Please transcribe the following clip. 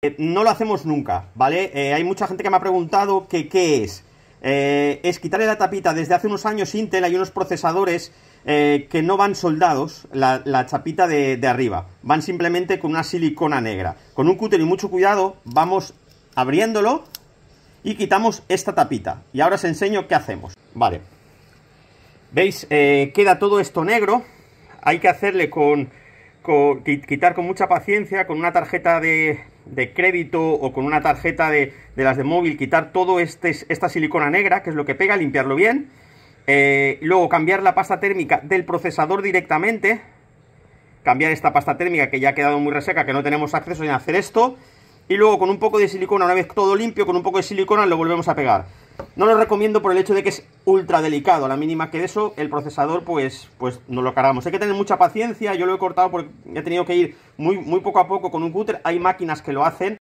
Eh, no lo hacemos nunca, ¿vale? Eh, hay mucha gente que me ha preguntado que qué es. Eh, es quitarle la tapita. Desde hace unos años Intel hay unos procesadores que no van soldados la, chapita de, de, arriba. Van simplemente con una silicona negra. Con un cúter y mucho cuidado vamos abriéndolo y quitamos esta tapita. Y ahora os enseño qué hacemos. Vale. ¿Veis? queda todo esto negro. Hay que hacerle con quitar con mucha paciencia, con una tarjeta de, crédito o con una tarjeta de, las de móvil, quitar todo este, esta silicona negra, que es lo que pega, limpiarlo bien. Eh, luego cambiar la pasta térmica del procesador directamente. Cambiar esta pasta térmica que ya ha quedado muy reseca, que no tenemos acceso a hacer esto. Y luego con un poco de silicona, una vez todo limpio, con un poco de silicona lo volvemos a pegar. No lo recomiendo por el hecho de que es ultra delicado. A la mínima que de eso, el procesador, pues, pues no lo cargamos. Hay que tener mucha paciencia. Yo lo he cortado porque he tenido que ir muy, muy poco a poco con un cúter. Hay máquinas que lo hacen.